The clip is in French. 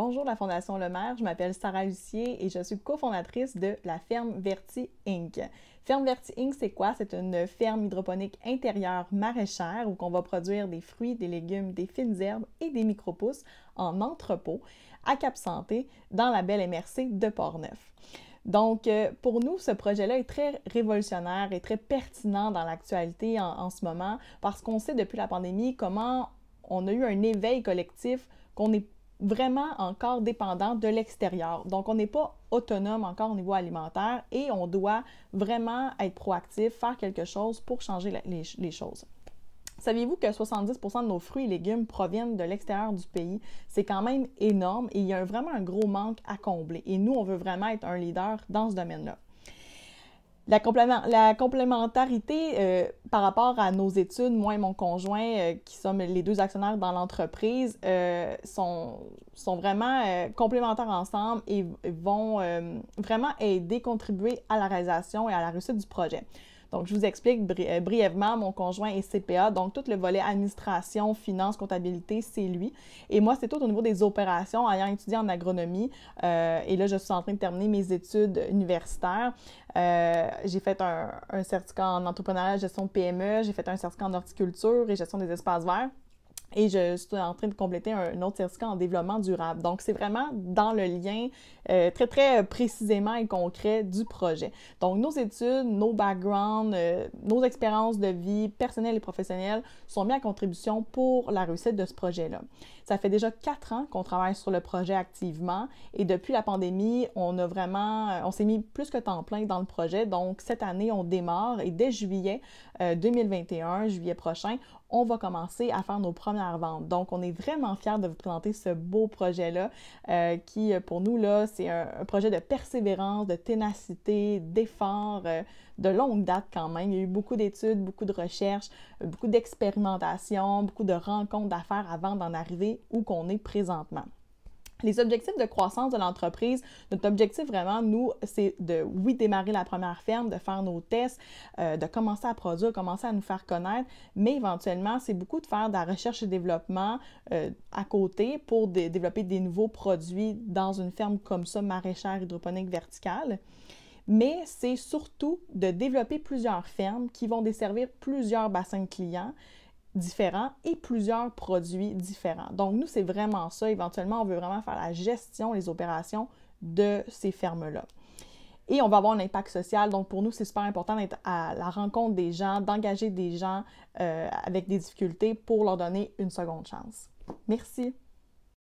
Bonjour la Fondation Le Maire, je m'appelle Sarah Hussier et je suis cofondatrice de la ferme Verti Inc. Ferme Verti Inc, c'est quoi? C'est une ferme hydroponique intérieure maraîchère où on va produire des fruits, des légumes, des fines herbes et des micro-pousses en entrepôt à Cap Santé dans la belle MRC de Portneuf. Donc, euh, pour nous, ce projet-là est très révolutionnaire et très pertinent dans l'actualité en, en ce moment parce qu'on sait depuis la pandémie comment on a eu un éveil collectif qu'on est vraiment encore dépendant de l'extérieur. Donc, on n'est pas autonome encore au niveau alimentaire et on doit vraiment être proactif, faire quelque chose pour changer les, les choses. Saviez-vous que 70% de nos fruits et légumes proviennent de l'extérieur du pays? C'est quand même énorme et il y a vraiment un gros manque à combler. Et nous, on veut vraiment être un leader dans ce domaine-là la, complémentarité euh, par rapport à nos études, moi et mon conjoint, euh, qui sommes les deux actionnaires dans l'entreprise, euh, sont, sont vraiment complémentaires ensemble et vont vraiment aider, contribuer à la réalisation et à la réussite du projet. Donc, je vous explique euh, brièvement, mon conjoint est CPA, donc tout le volet administration, finance, comptabilité, c'est lui. Et moi, c'est tout au niveau des opérations, ayant étudié en agronomie. Euh, et là, je suis en train de terminer mes études universitaires. Euh, j'ai fait un, certificat en entrepreneuriat, gestion de PME, j'ai fait un certificat en horticulture et gestion des espaces verts. Et je, suis en train de compléter un, autre certificat en développement durable. Donc, c'est vraiment dans le lien euh, très, très euh, précisément et concret du projet. Donc, nos études, nos backgrounds, euh, nos expériences de vie personnelles et professionnelles sont mises à contribution pour la réussite de ce projet-là. Ça fait déjà quatre ans qu'on travaille sur le projet activement et depuis la pandémie, on a vraiment, on s'est mis plus que temps plein dans le projet. Donc, cette année, on démarre et dès juillet 2021, juillet prochain, on va commencer à faire nos premières donc, on est vraiment fiers de vous présenter ce beau projet-là euh, qui, euh, pour nous, là, c'est un, projet de persévérance, de ténacité, d'effort, euh, de longue date quand même. Il y a eu beaucoup d'études, beaucoup de recherches, beaucoup d'expérimentations, beaucoup de rencontres d'affaires avant d'en arriver où qu'on est présentement. Les objectifs de croissance de l'entreprise, notre objectif vraiment, nous, c'est de, oui, démarrer la première ferme, de faire nos tests, euh, de commencer à produire, commencer à nous faire connaître, mais éventuellement, c'est beaucoup de faire de la recherche et développement euh, à côté pour développer des nouveaux produits dans une ferme comme ça, maraîchère hydroponique verticale mais c'est surtout de développer plusieurs fermes qui vont desservir plusieurs bassins de clients différents et plusieurs produits différents. Donc, nous, c'est vraiment ça. Éventuellement, on veut vraiment faire la gestion, les opérations de ces fermes-là. Et on va avoir un impact social. Donc, pour nous, c'est super important d'être à la rencontre des gens, d'engager des gens euh, avec des difficultés pour leur donner une seconde chance. Merci.